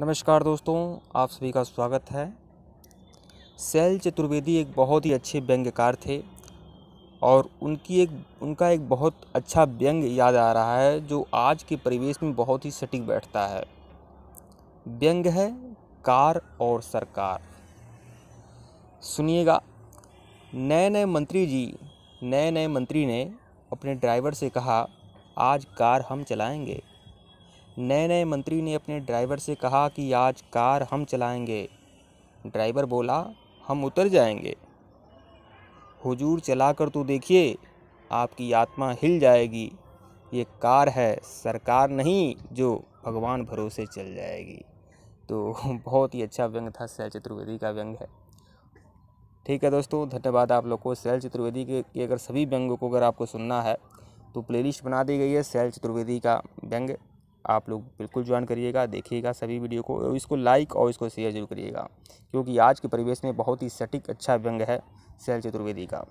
नमस्कार दोस्तों आप सभी का स्वागत है सैल चतुर्वेदी एक बहुत ही अच्छे व्यंग्यकार थे और उनकी एक उनका एक बहुत अच्छा व्यंग याद आ रहा है जो आज के परिवेश में बहुत ही सटीक बैठता है व्यंग है कार और सरकार सुनिएगा नए नए मंत्री जी नए नए मंत्री ने अपने ड्राइवर से कहा आज कार हम चलाएंगे नए नए मंत्री ने अपने ड्राइवर से कहा कि आज कार हम चलाएंगे ड्राइवर बोला हम उतर जाएंगे हुजूर चला कर तो देखिए आपकी आत्मा हिल जाएगी ये कार है सरकार नहीं जो भगवान भरोसे चल जाएगी तो बहुत ही अच्छा व्यंग था सैल चतुर्वेदी का व्यंग है ठीक है दोस्तों धन्यवाद आप लोग को सैल चतुर्वेदी के, के अगर सभी व्यंगों को अगर आपको सुनना है तो प्लेलिस्ट बना दी गई है सैल चतुर्वेदी का व्यंग आप लोग बिल्कुल ज्वाइन करिएगा देखिएगा सभी वीडियो को इसको लाइक और इसको शेयर जरूर करिएगा क्योंकि आज के परिवेश में बहुत ही सटीक अच्छा व्यंग है शैल चतुर्वेदी का